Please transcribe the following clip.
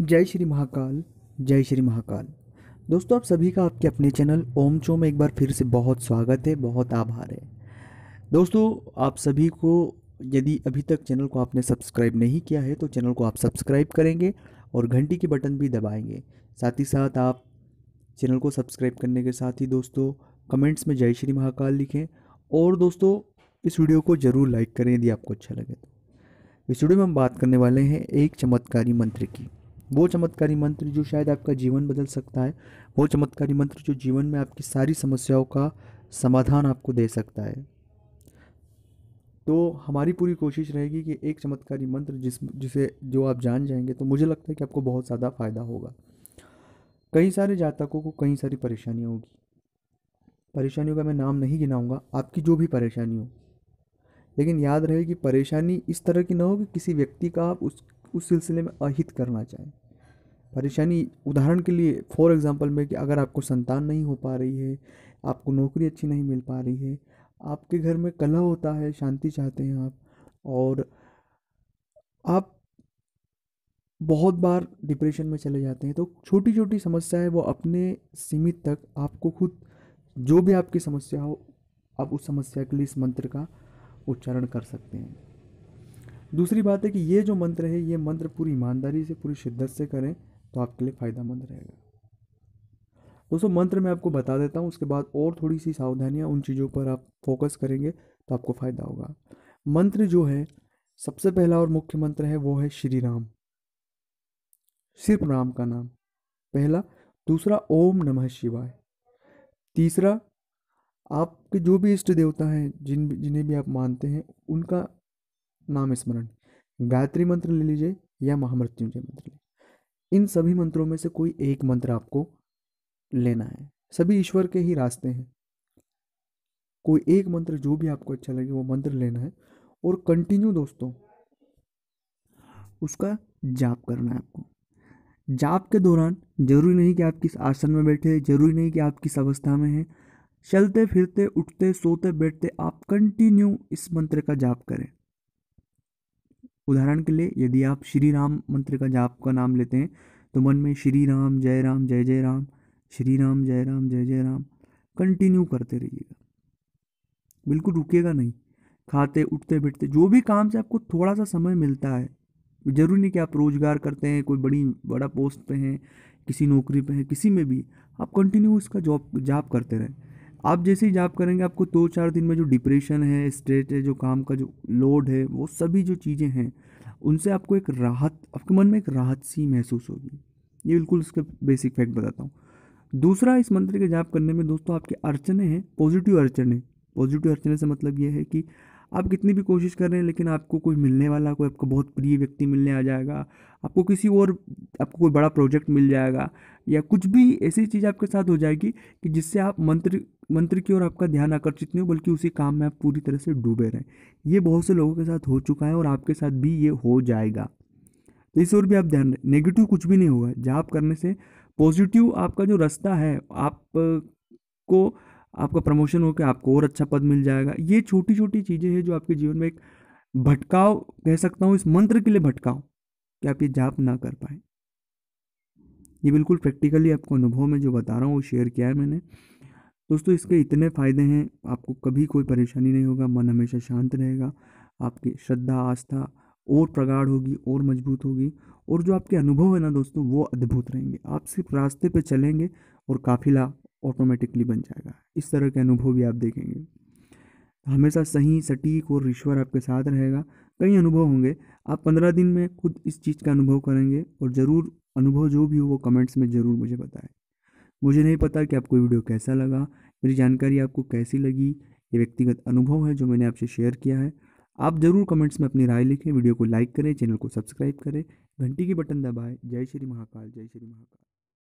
जय श्री महाकाल जय श्री महाकाल दोस्तों आप सभी का आपके अपने चैनल ओम चो में एक बार फिर से बहुत स्वागत है बहुत आभार है दोस्तों आप सभी को यदि अभी तक चैनल को आपने सब्सक्राइब नहीं किया है तो चैनल को आप सब्सक्राइब करेंगे और घंटी के बटन भी दबाएंगे साथ ही साथ आप चैनल को सब्सक्राइब करने के साथ ही दोस्तों कमेंट्स में जय श्री महाकाल लिखें और दोस्तों इस वीडियो को ज़रूर लाइक करें यदि आपको अच्छा लगे तो इस वीडियो में हम बात करने वाले हैं एक चमत्कारी मंत्र की वो चमत्कारी मंत्र जो शायद आपका जीवन बदल सकता है वो चमत्कारी मंत्र जो जीवन में आपकी सारी समस्याओं का समाधान आपको दे सकता है तो हमारी पूरी कोशिश रहेगी कि एक चमत्कारी मंत्र जिस जिसे जो आप जान जाएंगे तो मुझे लगता है कि आपको बहुत ज़्यादा फ़ायदा होगा कई सारे जातकों को कई सारी परेशानियाँ होगी परेशानियों का मैं नाम नहीं गिनाऊंगा आपकी जो भी परेशानी हो लेकिन याद रहे कि परेशानी इस तरह की ना हो कि किसी व्यक्ति का आप उस उस सिलसिले में अहित करना चाहें परेशानी उदाहरण के लिए फॉर एग्ज़ाम्पल में कि अगर आपको संतान नहीं हो पा रही है आपको नौकरी अच्छी नहीं मिल पा रही है आपके घर में कला होता है शांति चाहते हैं आप और आप बहुत बार डिप्रेशन में चले जाते हैं तो छोटी छोटी समस्या है वो अपने सीमित तक आपको खुद जो भी आपकी समस्या हो आप उस समस्या के लिए इस मंत्र का उच्चारण कर सकते हैं दूसरी बात है कि ये जो मंत्र है ये मंत्र पूरी ईमानदारी से पूरी शिद्दत से करें तो आपके लिए फ़ायदा मंद रहेगा दोस्तों मंत्र मैं आपको बता देता हूँ उसके बाद और थोड़ी सी सावधानियाँ उन चीज़ों पर आप फोकस करेंगे तो आपको फ़ायदा होगा मंत्र जो है सबसे पहला और मुख्य मंत्र है वो है श्री राम सिर्फ राम का नाम पहला दूसरा ओम नमः शिवाय तीसरा आपके जो भी इष्ट देवता हैं जिन जिन्हें भी आप मानते हैं उनका नाम स्मरण गायत्री मंत्र ले लीजिए या महामृत्युंजय मंत्र ले इन सभी मंत्रों में से कोई एक मंत्र आपको लेना है सभी ईश्वर के ही रास्ते हैं कोई एक मंत्र जो भी आपको अच्छा लगे वो मंत्र लेना है और कंटिन्यू दोस्तों उसका जाप करना है आपको जाप के दौरान जरूरी नहीं कि आप किस आसन में बैठे जरूरी नहीं कि आप किस अवस्था में हैं चलते फिरते उठते सोते बैठते आप कंटिन्यू इस मंत्र का जाप करें उदाहरण के लिए यदि आप श्री राम मंत्र का जाप का नाम लेते हैं तो मन में श्री राम जय राम जय जय राम श्री राम जय राम जय जय राम कंटिन्यू करते रहिएगा बिल्कुल रुकेगा नहीं खाते उठते बैठते जो भी काम से आपको थोड़ा सा समय मिलता है ज़रूरी नहीं कि आप रोज़गार करते हैं कोई बड़ी बड़ा पोस्ट पे हैं किसी नौकरी पे हैं किसी में भी आप कंटिन्यू इसका जॉब जाप करते रहें आप जैसे ही जाप करेंगे आपको दो चार दिन में जो डिप्रेशन है स्ट्रेस है जो काम का जो लोड है वो सभी जो चीज़ें हैं उनसे आपको एक राहत आपके मन में एक राहत सी महसूस होगी ये बिल्कुल उसके बेसिक फैक्ट बताता हूँ दूसरा इस मंत्र के जाप करने में दोस्तों आपके अर्चने हैं पॉजिटिव अर्चने पॉजिटिव अर्चने से मतलब ये है कि आप कितनी भी कोशिश कर रहे हैं लेकिन आपको कोई मिलने वाला कोई आपका बहुत प्रिय व्यक्ति मिलने आ जाएगा आपको किसी और आपको कोई बड़ा प्रोजेक्ट मिल जाएगा या कुछ भी ऐसी चीज़ आपके साथ हो जाएगी कि जिससे आप मंत्र मंत्र की ओर आपका ध्यान आकर्षित नहीं हो बल्कि उसी काम में आप पूरी तरह से डूबे रहें ये बहुत से लोगों के साथ हो चुका है और आपके साथ भी ये हो जाएगा तो इस ओर भी आप ध्यान नेगेटिव कुछ भी नहीं होगा जहाँ करने से पॉजिटिव आपका जो रास्ता है आप को आपका प्रमोशन होकर आपको और अच्छा पद मिल जाएगा ये छोटी छोटी चीज़ें हैं जो आपके जीवन में एक भटकाव कह सकता हूँ इस मंत्र के लिए भटकाव कि आप ये जाप ना कर पाए ये बिल्कुल प्रैक्टिकली आपको अनुभव में जो बता रहा हूँ वो शेयर किया है मैंने दोस्तों इसके इतने फ़ायदे हैं आपको कभी कोई परेशानी नहीं होगा मन हमेशा शांत रहेगा आपकी श्रद्धा आस्था और प्रगाढ़ होगी और मजबूत होगी और जो आपके अनुभव है ना दोस्तों वो अद्भुत रहेंगे आप सिर्फ रास्ते पे चलेंगे और काफिला ऑटोमेटिकली बन जाएगा इस तरह के अनुभव भी आप देखेंगे हमेशा सही सटीक और ईश्वर आपके साथ रहेगा कई अनुभव होंगे आप पंद्रह दिन में खुद इस चीज़ का अनुभव करेंगे और ज़रूर अनुभव जो भी हो वो कमेंट्स में ज़रूर मुझे बताएं मुझे नहीं पता कि आपको वीडियो कैसा लगा मेरी जानकारी आपको कैसी लगी ये व्यक्तिगत अनुभव है जो मैंने आपसे शेयर किया है आप ज़रूर कमेंट्स में अपनी राय लिखें वीडियो को लाइक करें चैनल को सब्सक्राइब करें घंटी की बटन दबाएं जय श्री महाकाल जय श्री महाकाल